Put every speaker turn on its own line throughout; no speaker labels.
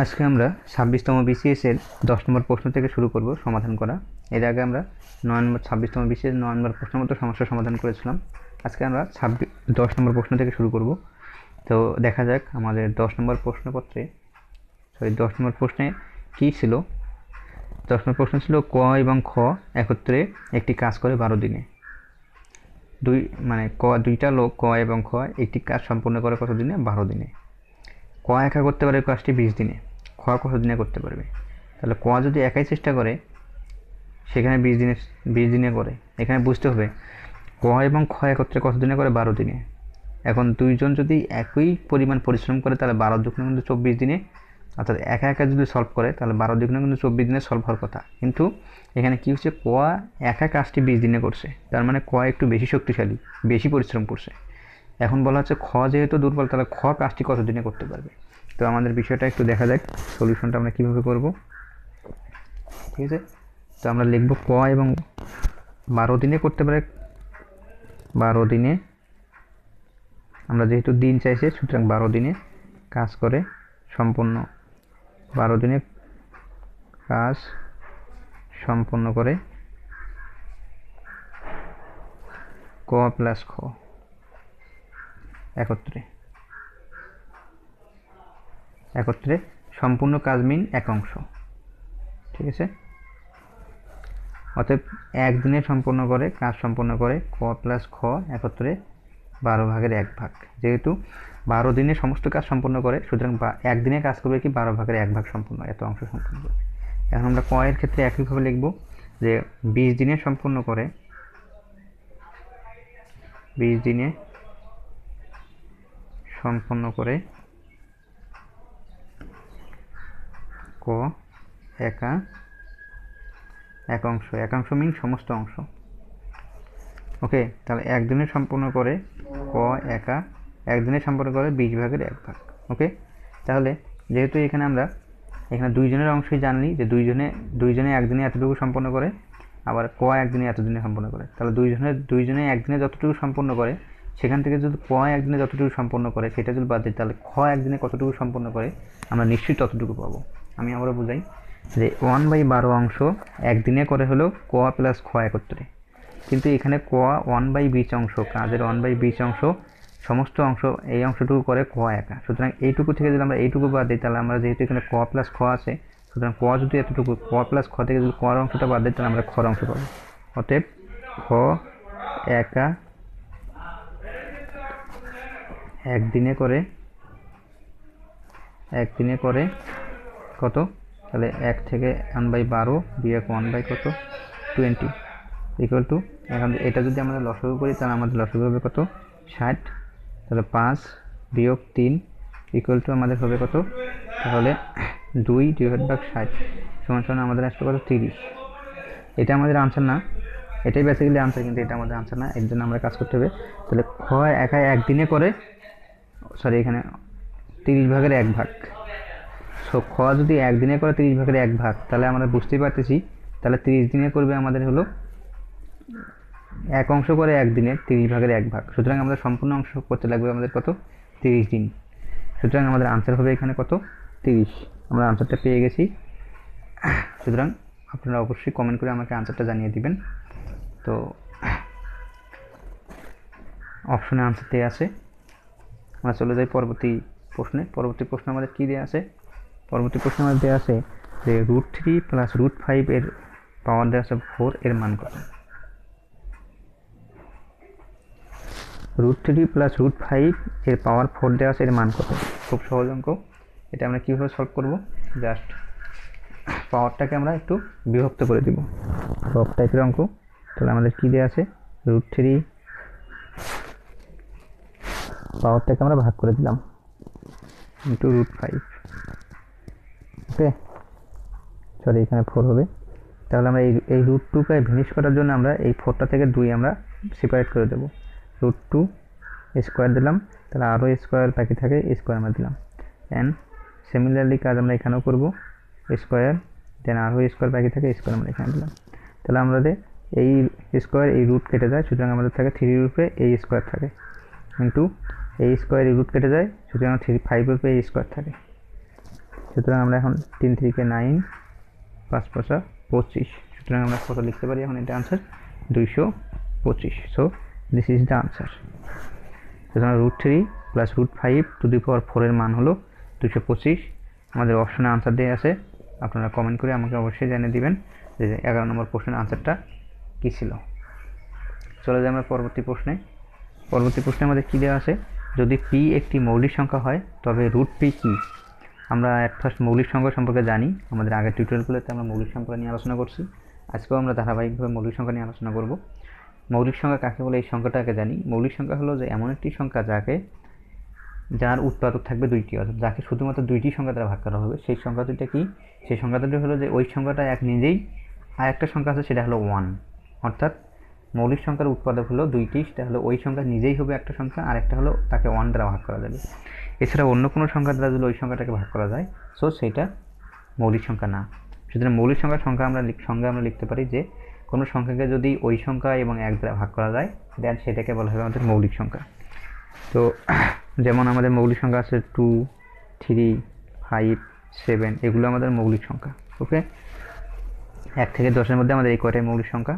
আজকে আমরা ছাব্বিশতম বিসিএসের দশ নম্বর প্রশ্ন থেকে শুরু করব সমাধান করা এর আগে আমরা নয় নম্বর ছাব্বিশতম বিসিএস নয় নম্বর প্রশ্ন মতো সমস্যার সমাধান করেছিলাম আজকে আমরা ছাব্বিশ দশ নম্বর প্রশ্ন থেকে শুরু করব তো দেখা যাক আমাদের দশ নম্বর প্রশ্নপত্রে সরি দশ নম্বর প্রশ্নে কী ছিল দশ নম্বর প্রশ্ন ছিল ক এবং খ একত্রে একটি কাজ করে বারো দিনে দুই মানে ক দুইটা লোক ক এবং খ একটি কাজ সম্পূর্ণ করে কত দিনে বারো দিনে ক একা করতে পারে কাজটি বিশ দিনে খ কত দিনে করতে পারবে তাহলে ক যদি একাই চেষ্টা করে সেখানে বিশ দিনে বিশ দিনে করে এখানে বুঝতে হবে ক এবং খ একত্রে কত দিনে করে বারো দিনে এখন দুইজন যদি একই পরিমাণ পরিশ্রম করে তাহলে বারো দুগুণে কিন্তু চব্বিশ দিনে অর্থাৎ একা একা যদি সলভ করে তাহলে বারো দুগুণে কিন্তু চব্বিশ দিনে সলভ হওয়ার কথা কিন্তু এখানে কী হচ্ছে ক একা কাজটি বিশ দিনে করছে তার মানে ক একটু বেশি শক্তিশালী বেশি পরিশ্রম করছে এখন বলা হচ্ছে খ যেহেতু দুর্বল তাহলে খ কাজটি কতদিনে করতে পারবে তো আমাদের বিষয়টা একটু দেখা যাক সলিউশনটা আমরা কীভাবে করব ঠিক আছে তো আমরা লিখব ক এবং বারো দিনে করতে পারে বারো দিনে আমরা যেহেতু দিন চাইছি সুতরাং বারো দিনে কাজ করে সম্পূর্ণ বারো দিনে কাজ সম্পূর্ণ করে ক প্লাস খ একত্রে একত্রে সম্পূর্ণ কাজ মিন এক অংশ ঠিক আছে অতএব একদিনে সম্পূর্ণ করে কাজ সম্পূর্ণ করে ক প্লাস খ একত্রে বারো ভাগের এক ভাগ যেহেতু বারো দিনে সমস্ত কাজ সম্পূর্ণ করে সুতরাং একদিনে কাজ করবে কি বারো ভাগের এক ভাগ সম্পূর্ণ এত অংশ সম্পূর্ণ করবে এখন আমরা ক এর ক্ষেত্রে একইভাবে লিখব যে বিশ দিনে সম্পূর্ণ করে বিশ দিনে সম্পন্ন করে ক একা এক অংশ মিন সমস্ত অংশ ওকে তাহলে একদিনে সম্পূর্ণ করে ক একা একদিনে সম্পূর্ণ করে বিশ ভাগের এক ভাগ ওকে তাহলে যেহেতু এখানে আমরা এখানে দুইজনের অংশই জানলি যে দুইজনে দুইজনে একদিনে এতটুকু সম্পন্ন করে আবার ক একদিনে এতদিনে সম্পন্ন করে তাহলে দুইজনে দুইজনে একদিনে যতটুকু সম্পন্ন করে সেখান থেকে যদি ক একদিনে যতটুকু সম্পন্ন করে সেটা যদি বাদ দিই তাহলে খ একদিনে কতটুকু সম্পন্ন করে আমরা নিশ্চয়ই ততটুকু পাবো আমি আবারও বোঝাই যে ওয়ান বাই বারো অংশ একদিনে করে হলো ক প্লাস খ একত্রে কিন্তু এখানে ক ওয়ান বাই বিশ অংশ কাজের ওয়ান বাই বিশ অংশ সমস্ত অংশ এই অংশটুকু করে ক একা সুতরাং এইটুকু থেকে যদি আমরা এইটুকু বাদ দিই তাহলে আমরা যেহেতু এখানে ক প্লাস খ আছে সুতরাং ক যদি এতটুকু ক প্লাস খ থেকে যদি কর অংশটা বাদ দিই তাহলে আমরা খর অংশ পাবো অতএব খ একা দিনে করে দিনে করে কত তাহলে এক থেকে ওয়ান বাই বারো বিয়োগ ওয়ান বাই কত টোয়েন্টি ইকুয়াল টু এখন এটা যদি আমরা লসগু করি তাহলে আমাদের লসগু হবে কত ষাট তাহলে পাঁচ বিয়োগ তিন ইকুয়াল টু আমাদের হবে কত তাহলে দুই ডিভাইড বাই ষাট সমান সমান আমাদের আসবে কত তিরিশ এটা আমাদের আনসার না এটাই বেসিক্যালি আনসার কিন্তু এটা আমাদের আনসার না এর জন্য আমরা কাজ করতে হবে তাহলে খ একাই একদিনে করে সরি এখানে তিরিশ ভাগের এক ভাগ সো খ যদি একদিনে করে তিরিশ ভাগের এক ভাগ তাহলে আমরা বুঝতেই পারতেছি তাহলে তিরিশ দিনে করবে আমাদের হলো এক অংশ করে একদিনে তিরিশ ভাগের এক ভাগ সুতরাং আমাদের সম্পূর্ণ অংশ করতে লাগবে আমাদের কত তিরিশ দিন সুতরাং আমাদের আনসার হবে এখানে কত তিরিশ আমরা আনসারটা পেয়ে গেছি সুতরাং আপনারা অবশ্যই কমেন্ট করে আমাকে আনসারটা জানিয়ে দিবেন তো অপশনে আনসার দেওয়া আছে আমরা চলে যাই পরবর্তী প্রশ্নে পরবর্তী প্রশ্ন আমাদের কী দেওয়া আছে পরবর্তী প্রশ্ন আমাদের দেওয়া আছে যে root three plus root five এর পাওয়ার দেওয়া আছে ফোর এর মান কত root three plus root five এর পাওয়ার ফোর দেওয়া আছে এর মান কত খুব সহজ অঙ্ক এটা আমরা কীভাবে সলভ করব জাস্ট পাওয়ারটাকে আমরা একটু বিভক্ত করে দিব সব টাইপের অঙ্ক তাহলে আমাদের কী দেওয়া আছে রুট থ্রি পাওয়ারটাকে আমরা ভাগ করে দিলাম ইন্টু রুট ফাইভ ওকে চলে এখানে ফোর হবে তাহলে আমরা এই এই রুট টুকে ভিনিশ করার জন্য আমরা এই ফোরটা থেকে দুই আমরা সেপারেট করে দেবো রুট টু স্কোয়ার দিলাম তাহলে আরও স্কোয়ার বাকি থাকে স্কোয়ার আমরা দিলাম অ্যান্ড সিমিলারলি কাজ আমরা এখানেও করবো স্কোয়ার দেন আরও স্কোয়ার বাকি থাকে স্কোয়ার আমরা এখানে দিলাম তাহলে আমাদের এই স্কোয়ার এই রুট কেটে দেয় সুতরাং আমাদের থাকে থ্রি রুপে এই স্কোয়ার থাকে ইন্টু এই স্কোয়ারের রুট কেটে যায় সুতরাং থ্রি ফাইভ পেয়ে এই স্কোয়ার থাকে সুতরাং আমরা এখন তিন থ্রিকে নাইন পাঁচ পাঁচা পঁচিশ সুতরাং আমরা কত লিখতে পারি এখন এটা আনসার দুইশো পঁচিশ so this is the answer সুতরাং root three plus root five to the power ফোরের মান হলো দুশো পঁচিশ আমাদের অপশনে আনসার দিয়ে আছে আপনারা কমেন্ট করে আমাকে অবশ্যই জানিয়ে দিবেন যে এগারো নম্বর প্রশ্নের আনসারটা কী ছিল চলে যাই আমরা পরবর্তী প্রশ্নে পরবর্তী প্রশ্নে আমাদের কী দেওয়া আছে যদি পি একটি মৌলিক সংখ্যা হয় তবে রুট পি কী আমরা এক ফার্স্ট মৌলিক সংখ্যা সম্পর্কে জানি আমাদের আগের টিউটোরিয়ালগুলোতে আমরা মৌলিক সংখ্যা নিয়ে আলোচনা করছি আজকেও আমরা ধারাবাহিকভাবে মৌলিক সংখ্যা নিয়ে আলোচনা করব মৌলিক সংখ্যা কাকে বলে এই সংখ্যাটাকে জানি মৌলিক সংখ্যা হলো যে এমন একটি সংখ্যা যাকে যার উৎপাদক থাকবে দুইটি অর্থাৎ যাকে শুধুমাত্র দুইটি সংখ্যা দ্বারা ভাগ করা হবে সেই সংখ্যা দুইটা কী সেই সংখ্যা দুটি হলো যে ওই সংখ্যাটা এক নিজেই আর একটা সংখ্যা আছে সেটা হলো ওয়ান অর্থাৎ মৌলিক সংখ্যার উৎপাদক হলো দুইটি সেটা ওই সংখ্যা নিজেই হবে একটা সংখ্যা আর একটা হলো তাকে ওয়ান দ্বারা ভাগ করা যাবে এছাড়া অন্য কোনো সংখ্যা দ্বারা যদি ওই সংখ্যাটাকে ভাগ করা যায় সো সেটা মৌলিক সংখ্যা না সুতরাং মৌলিক সংখ্যার সংখ্যা আমরা সংখ্যা আমরা লিখতে পারি যে কোনো সংখ্যাকে যদি ওই সংখ্যা এবং এক দ্বারা ভাগ করা যায় দেন সেটাকে বলা হবে আমাদের মৌলিক সংখ্যা তো যেমন আমাদের মৌলিক সংখ্যা আছে টু থ্রি ফাইভ সেভেন এগুলো আমাদের মৌলিক সংখ্যা ওকে এক থেকে দশের মধ্যে আমাদের এই কয়টাই মৌলিক সংখ্যা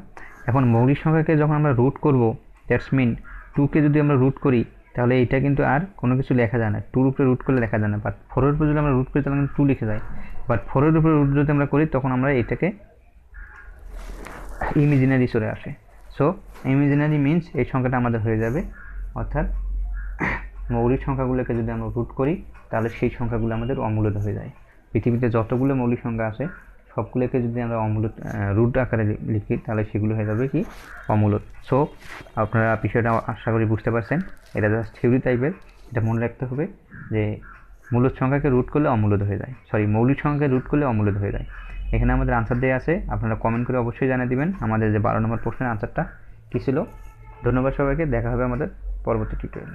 এখন মৌলিক সংখ্যাকে যখন আমরা রুট করব দ্যাটস মিন টুকে যদি আমরা রুট করি তাহলে এটা কিন্তু আর কোনো কিছু লেখা যায় না টুর উপরে রুট করলে লেখা যায় না বাট ফোরের উপরে যদি আমরা রুট করি তাহলে কিন্তু টু লিখে যায় বাট ফোরের উপরে রুট যদি আমরা করি তখন আমরা এটাকে ইমিজিনারি চলে আসে সো ইমিজিনারি মিনস এই সংখ্যাটা আমাদের হয়ে যাবে অর্থাৎ মৌলিক সংখ্যাগুলোকে যদি আমরা রুট করি তাহলে সেই সংখ্যাগুলো আমাদের অমূল্য হয়ে যায় পৃথিবীতে যতগুলো মৌলিক সংখ্যা আছে সবগুলোকে যদি আমরা অমূলত রুট আকারে লিখি তাহলে সেগুলো হয়ে যাবে কি অমূলত সো আপনারা বিষয়টা আশা করি বুঝতে পারছেন এটা জাস্ট থিওরি টাইপের এটা মনে রাখতে হবে যে মূলত সংখ্যাকে রুট করলে অমূলত হয়ে যায় সরি মৌলিক সংখ্যাকে রুট করলে অমূলত হয়ে যায় এখানে আমাদের আনসার দেওয়া আছে আপনারা কমেন্ট করে অবশ্যই জানিয়ে দেবেন আমাদের যে বারো নম্বর প্রশ্নের আনসারটা কী ছিল ধন্যবাদ সবাইকে দেখা হবে আমাদের পরবর্তী টিউটোরিয়াল